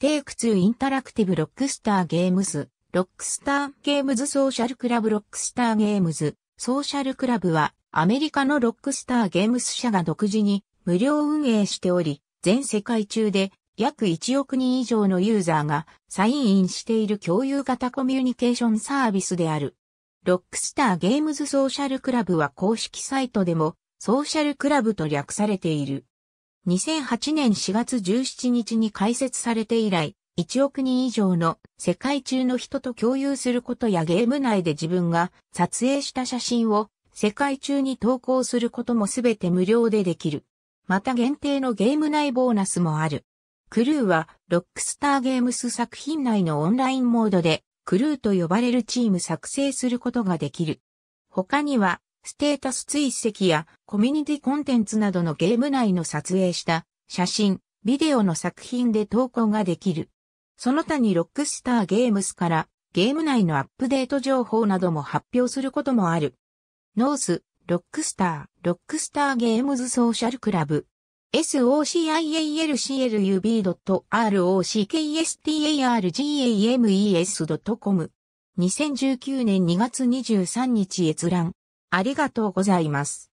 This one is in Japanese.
テイク2インタラクティブロックスターゲームズ、ロックスターゲームズソーシャルクラブロックスターゲームズ、ソーシャルクラブはアメリカのロックスターゲームズ社が独自に無料運営しており、全世界中で約1億人以上のユーザーがサインインしている共有型コミュニケーションサービスである。ロックスターゲームズソーシャルクラブは公式サイトでもソーシャルクラブと略されている。2008年4月17日に開設されて以来、1億人以上の世界中の人と共有することやゲーム内で自分が撮影した写真を世界中に投稿することもすべて無料でできる。また限定のゲーム内ボーナスもある。クルーはロックスターゲームス作品内のオンラインモードでクルーと呼ばれるチーム作成することができる。他にはステータス追跡やコミュニティコンテンツなどのゲーム内の撮影した写真、ビデオの作品で投稿ができる。その他にロックスターゲームスからゲーム内のアップデート情報なども発表することもある。ノース、ロックスター、ロックスターゲームズソーシャルクラブ。socialclub.rockestargames.com 2019年2月23日閲覧。ありがとうございます。